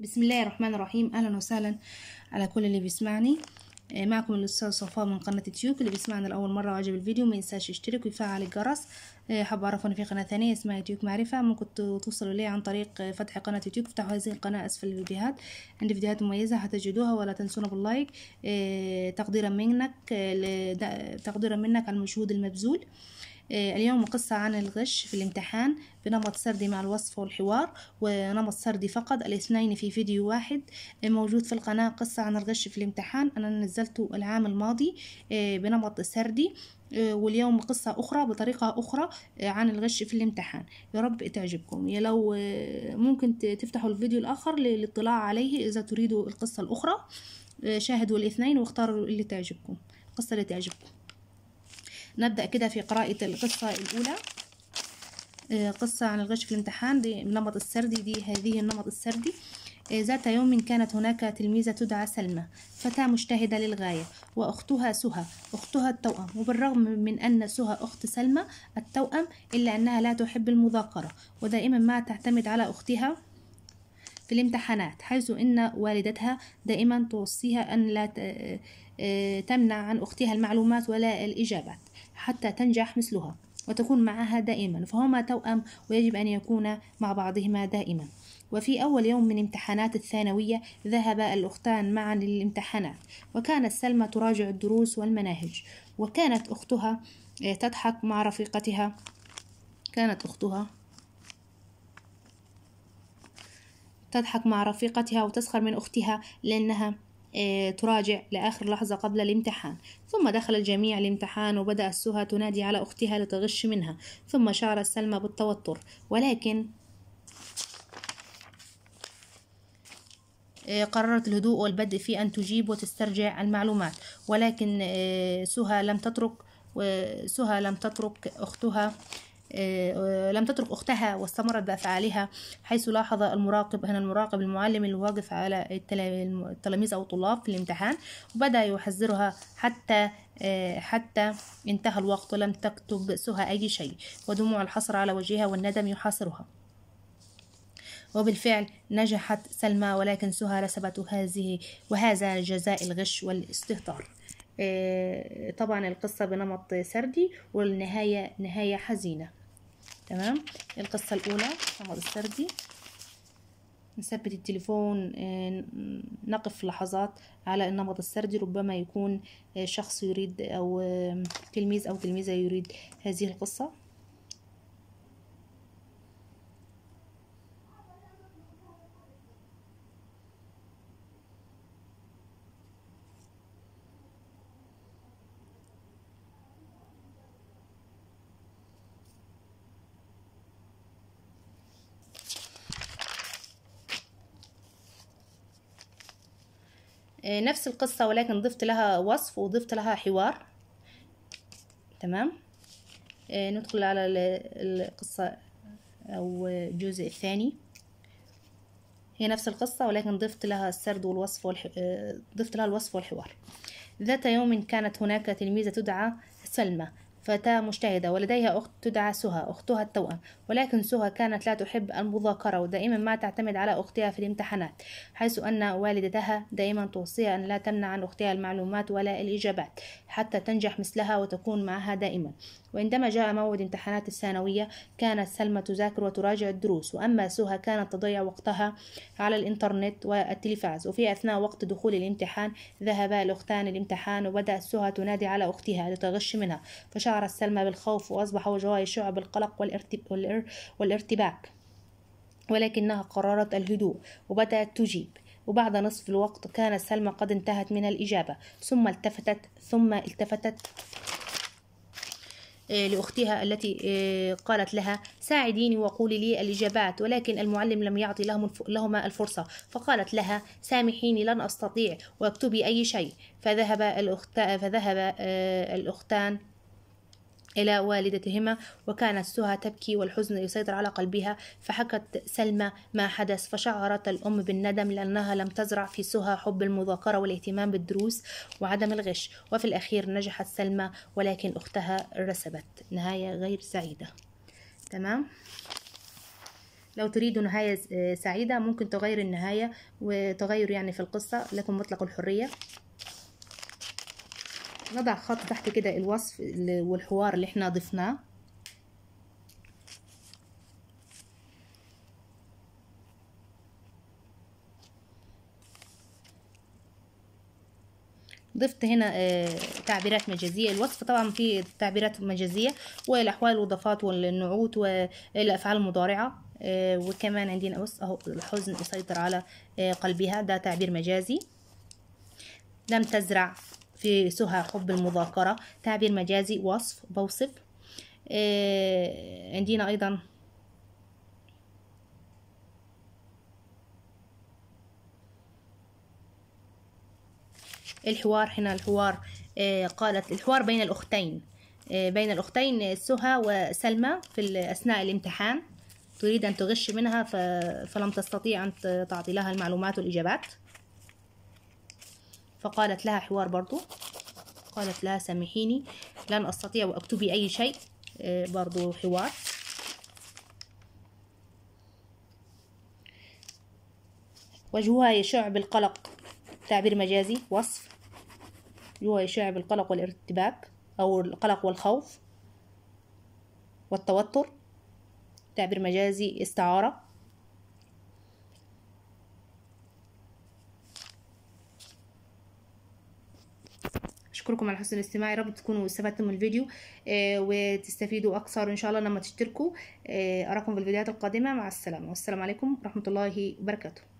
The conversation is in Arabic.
بسم الله الرحمن الرحيم اهلا وسهلا على كل اللي بيسمعني آه، معكم الاستاذ صفاء من قناه تيوك اللي بيسمعنا لاول مره وعجب الفيديو ما ينساش يشترك ويفعل الجرس آه، حاب اعرف ان في قناه ثانيه اسمها تيوك معرفه ممكن توصلوا لي عن طريق آه، فتح قناه تيوك افتحوا هذه القناه اسفل الفيديوهات عندي فيديوهات مميزه هتجدوها ولا تنسونا باللايك تقديرا منك تقديرا منك على المجهود المبذول آه، اليوم قصة عن الغش في الامتحان بنمط سردي مع الوصف والحوار ونمط سردي فقط الاثنين في فيديو واحد آه، موجود في القناة قصة عن الغش في الامتحان أنا نزلته العام الماضي آه، بنمط سردي واليوم قصة أخرى بطريقة أخرى عن الغش في الامتحان يا رب تعجبكم يا لو ممكن تفتحوا الفيديو الآخر للاطلاع عليه إذا تريدوا القصة الأخرى شاهدوا الاثنين واختاروا اللي تعجبكم القصة اللي تعجبكم نبدأ كده في قراءة القصة الأولى آه، قصة عن الغش في الامتحان دي النمط السردي دي هذه النمط السردي آه، ذات يوم كانت هناك تلميذة تدعى سلمى فتاة مجتهدة للغاية وأختها سهى أختها التوأم وبالرغم من أن سهى أخت سلمى التوأم إلا أنها لا تحب المذاكرة ودائما ما تعتمد على أختها في الامتحانات حيث أن والدتها دائما توصيها أن لا آه، تمنع عن أختها المعلومات ولا الإجابات حتى تنجح مثلها وتكون معها دائما فهما توأم ويجب أن يكونا مع بعضهما دائما وفي أول يوم من امتحانات الثانوية ذهب الأختان معا للامتحانات وكانت سلمى تراجع الدروس والمناهج وكانت أختها آه، تضحك مع رفيقتها كانت أختها تضحك مع رفيقتها وتسخر من أختها لأنها إيه، تراجع لآخر لحظة قبل الامتحان ثم دخل الجميع الامتحان وبدأت سهى تنادي على أختها لتغش منها ثم شعرت سلمى بالتوتر ولكن إيه، قررت الهدوء والبدء في أن تجيب وتسترجع المعلومات ولكن إيه، سهى لم تترك سهى لم تترك أختها آه، لم تترك أختها واستمرت بأفعالها حيث لاحظ المراقب هنا المراقب المعلم الواقف على التلاميذ أو الطلاب في الامتحان وبدأ يحذرها حتى آه، حتى انتهى الوقت ولم تكتب سهى أي شيء ودموع الحسرة على وجهها والندم يحاصرها وبالفعل نجحت سلمى ولكن سهى رسبت هذه وهذا جزاء الغش والاستهتار آه، طبعا القصة بنمط سردي والنهاية نهاية حزينة تمام القصة الأولى نمط السردي نثبت التليفون آه، نقف لحظات على النمط السردي ربما يكون آه، شخص يريد أو تلميذ أو تلميذة يريد هذه القصة آه، نفس القصة ولكن ضفت لها وصف وضفت لها حوار تمام آه، ندخل على القصة أو الجزء الثاني هي نفس القصة ولكن ضفت لها السرد والوصف والح... آه، ضفت لها الوصف والحوار ذات يوم كانت هناك تلميذة تدعى سلمى فتاة مجتهدة ولديها أخت تدعى سهى أختها التوأم ولكن سهى كانت لا تحب المذاكرة ودائما ما تعتمد على أختها في الامتحانات حيث أن والدتها دائما توصيها أن لا تمنع عن أختها المعلومات ولا الإجابات حتى تنجح مثلها وتكون معها دائما وعندما جاء موعد امتحانات الثانوية كانت سلمى تذاكر وتراجع الدروس وأما سهى كانت تضيع وقتها على الإنترنت والتلفاز وفي أثناء وقت دخول الامتحان ذهبا الأختان الامتحان وبدأت سهى تنادي على أختها لتغش منها فشعر شعر سلمى بالخوف وأصبح وجهها يشع بالقلق والارتباك ولكنها قررت الهدوء وبدأت تجيب وبعد نصف الوقت كانت سلمى قد انتهت من الإجابة ثم التفتت ثم التفتت آه، لأختها التي آه، قالت لها ساعديني وقولي لي الإجابات ولكن المعلم لم يعطي لهما الفرصة فقالت لها سامحيني لن أستطيع واكتبي أي شيء فذهب الأخت فذهب آه، الأختان إلى والدتهما وكانت سهى تبكي والحزن يسيطر على قلبها فحكت سلمى ما حدث فشعرت الأم بالندم لأنها لم تزرع في سهى حب المذاكرة والاهتمام بالدروس وعدم الغش وفي الأخير نجحت سلمى ولكن أختها رسبت نهاية غير سعيدة تمام لو تريدوا نهاية سعيدة ممكن تغير النهاية وتغير يعني في القصة لكم مطلق الحرية نضع خط تحت كده الوصف والحوار اللي احنا ضفناه ضفت هنا آه، تعبيرات مجازية الوصف طبعا في تعبيرات مجازية والأحوال والإضافات والنعوت والأفعال المضارعة آه، وكمان عندنا بص أهو الحزن يسيطر على آه، قلبها ده تعبير مجازي لم تزرع سهى حب المذاكرة تعبير مجازي وصف بوصف آه عندنا أيضا الحوار هنا الحوار آه قالت الحوار بين الأختين آه بين الأختين سهى وسلمى في أثناء الامتحان تريد أن تغش منها فلم تستطيع أن تعطي لها المعلومات والإجابات فقالت لها حوار برضو قالت لها سامحيني لن أستطيع وأكتبي أي شيء آه، برضو حوار وجهها يشع بالقلق تعبير مجازي وصف وجهها يشع بالقلق والارتباك أو القلق والخوف والتوتر تعبير مجازي استعارة اشكركم على حسن الاستماع يا رب تكونوا استفدتم من الفيديو آه، وتستفيدوا اكثر ان شاء الله لما تشتركوا آه، اراكم في الفيديوهات القادمه مع السلامه والسلام عليكم ورحمه الله وبركاته